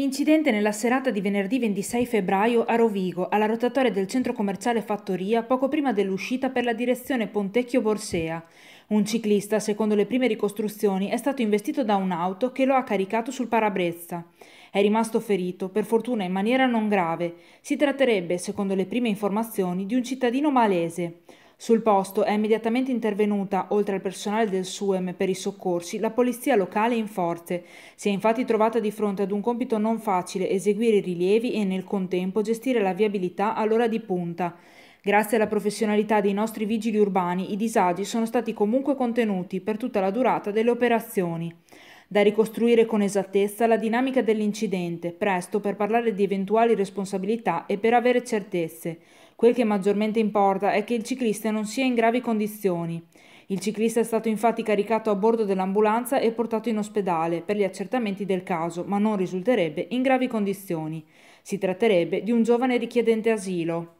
Incidente nella serata di venerdì 26 febbraio a Rovigo, alla rotatoria del centro commerciale Fattoria, poco prima dell'uscita per la direzione Pontecchio Borsea. Un ciclista, secondo le prime ricostruzioni, è stato investito da un'auto che lo ha caricato sul parabrezza. È rimasto ferito, per fortuna in maniera non grave. Si tratterebbe, secondo le prime informazioni, di un cittadino malese. Sul posto è immediatamente intervenuta, oltre al personale del SUEM per i soccorsi, la polizia locale in forze. Si è infatti trovata di fronte ad un compito non facile eseguire i rilievi e nel contempo gestire la viabilità all'ora di punta. Grazie alla professionalità dei nostri vigili urbani i disagi sono stati comunque contenuti per tutta la durata delle operazioni da ricostruire con esattezza la dinamica dell'incidente, presto per parlare di eventuali responsabilità e per avere certezze. Quel che maggiormente importa è che il ciclista non sia in gravi condizioni. Il ciclista è stato infatti caricato a bordo dell'ambulanza e portato in ospedale per gli accertamenti del caso, ma non risulterebbe in gravi condizioni. Si tratterebbe di un giovane richiedente asilo.